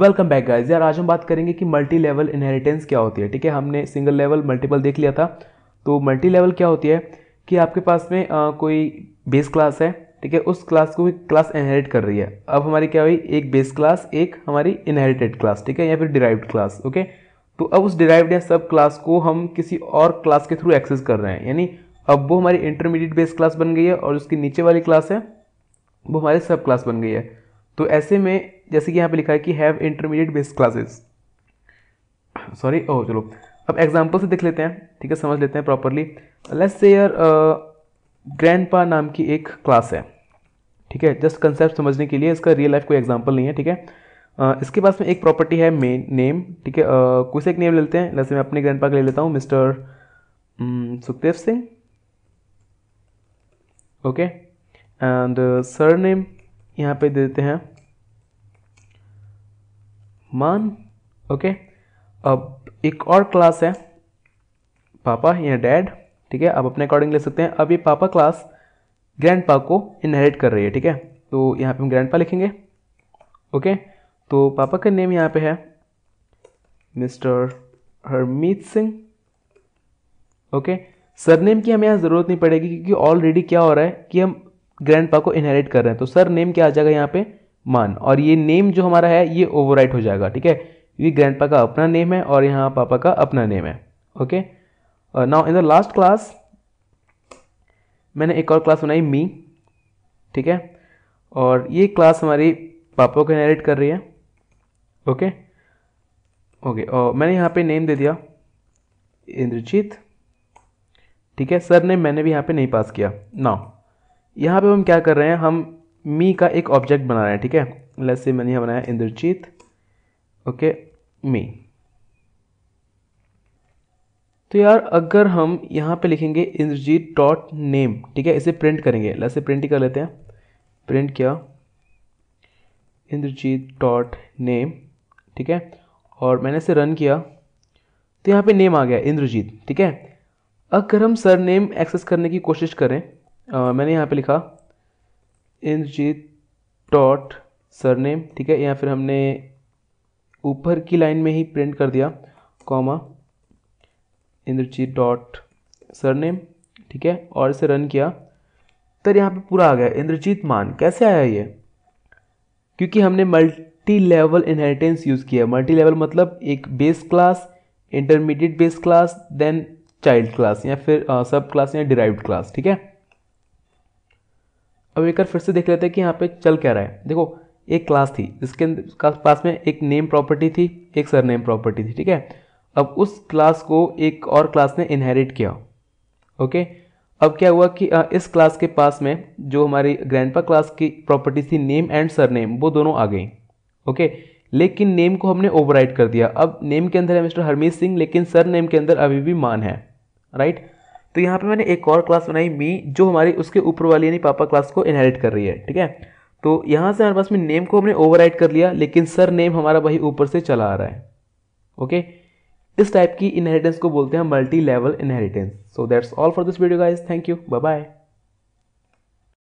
welcome back guys यार आज हम बात करेंगे कि मल्टी लेवल इनहेरिटेंस क्या होती है ठीक है हमने सिंगल लेवल मल्टीपल देख लिया था तो मल्टी लेवल क्या होती है कि आपके पास में आ, कोई बेस क्लास है ठीक है उस क्लास को भी क्लास इनहेरिट कर रही है अब हमारी क्या हुई एक बेस क्लास एक हमारी इनहेरिटेड क्लास ठीक है या फिर डिराइव्ड क्लास ओके तो अब उस डिराइव्ड या सब क्लास को हम किसी और क्लास के थ्रू एक्सेस कर रहे हैं यानी अब वो हमारी इंटरमीडिएट बेस क्लास बन गई है और उसकी नीचे वाली क्लास है वो हमारी सब क्लास बन गई है तो ऐसे में जैसे कि यहाँ पे लिखा है कि have intermediate base classes sorry ओ चलो अब एग्जाम्पल से देख लेते हैं ठीक है समझ लेते हैं प्रॉपरली लेट्स से यार ग्रैंड पा नाम की एक क्लास है ठीक है जस्ट कंसेप्ट समझने के लिए इसका रियल लाइफ कोई एग्जाम्पल नहीं है ठीक है uh, इसके पास में एक प्रॉपर्टी है मेन नेम ठीक है uh, कुछ एक नेम ले लेते हैं जैसे मैं अपने ग्रैंड पा का ले लेता हूँ mister Sukhdev Singh okay and surname यहाँ पे दे देते हैं मान ओके अब एक और क्लास है पापा या डैड ठीक है आप अपने अकॉर्डिंग ले सकते हैं अब ये पापा क्लास पा को इनहेरिट कर रही है ठीक है तो यहाँ पे हम पा लिखेंगे ओके तो पापा का नेम यहाँ पे है mister Harmeet Singh okay surname की हमें यहाँ ज़रूरत नहीं पड़ेगी क्योंकि ऑलरेडी क्या हो रहा है कि हम पा को इनहेरिट कर रहे हैं तो सर नेम क्या आ जाएगा यहाँ पे मान और ये नेम जो हमारा है ये ओवर हो जाएगा ठीक है ये ग्रैंडपा का अपना नेम है और यहाँ पापा का अपना नेम है okay now in the last class मैंने एक और क्लास बनाई मी ठीक है और ये क्लास हमारी पापा को नरेट कर रही है ओके ओके और मैंने यहाँ पे नेम दे दिया इंद्रजीत ठीक है सर ने मैंने भी यहाँ पे नहीं पास किया ना यहाँ पे हम क्या कर रहे हैं हम मी का एक ऑब्जेक्ट बना रहे है ठीक है लेट्स से मैंने यहाँ बनाया इंद्रजीत ओके मी तो यार अगर हम यहाँ पे लिखेंगे इंद्रजीत डॉट नेम ठीक है इसे प्रिंट करेंगे लेट्स से प्रिंट ही कर लेते हैं प्रिंट किया इंद्रजीत डॉट नेम ठीक है और मैंने इसे रन किया तो यहाँ पे नेम आ गया इंद्रजीत ठीक है अगर हम सर नेम एक्सेस करने की कोशिश करें आ, मैंने यहाँ पे लिखा इंद्रजीत डॉट सरनेम ठीक है या फिर हमने ऊपर की लाइन में ही प्रिंट कर दिया कॉमा इंद्रजीत डॉट सरनेम ठीक है और इसे रन किया तो यहाँ पे पूरा आ गया इंद्रजीत मान कैसे आया ये क्योंकि हमने मल्टी लेवल इनहेरिटेंस यूज़ किया मल्टी लेवल मतलब एक base class intermediate base class then child class या फिर सब क्लास या डिराइव्ड क्लास ठीक है अब एक बार फिर से देख लेते हैं कि यहाँ पे चल क्या रहा है देखो एक क्लास थी जिसके पास में एक नेम प्रॉपर्टी थी एक सर नेम प्रॉपर्टी थी ठीक है अब उस क्लास को एक और क्लास ने इनहेरिट किया ओके अब क्या हुआ कि इस क्लास के पास में जो हमारी ग्रैंडपा क्लास की प्रॉपर्टी थी नेम एंड सर नेम वो दोनों आ गई ओके लेकिन नेम को हमने ओवर कर दिया अब नेम के अंदर है मिस्टर हरमीत सिंह लेकिन सर नेम के अंदर अभी भी मान है राइट तो यहाँ पे मैंने एक और क्लास बनाई मी जो हमारी उसके ऊपर वाली यानी पापा क्लास को इनहेरिट कर रही है ठीक है तो यहाँ से हमारे पास में नेम को हमने ओवर कर लिया लेकिन सर नेम हमारा वही ऊपर से चला आ रहा है ओके इस टाइप की इनहेरिटेंस को बोलते हैं multi level inheritance so that's all for this video guys thank you bye bye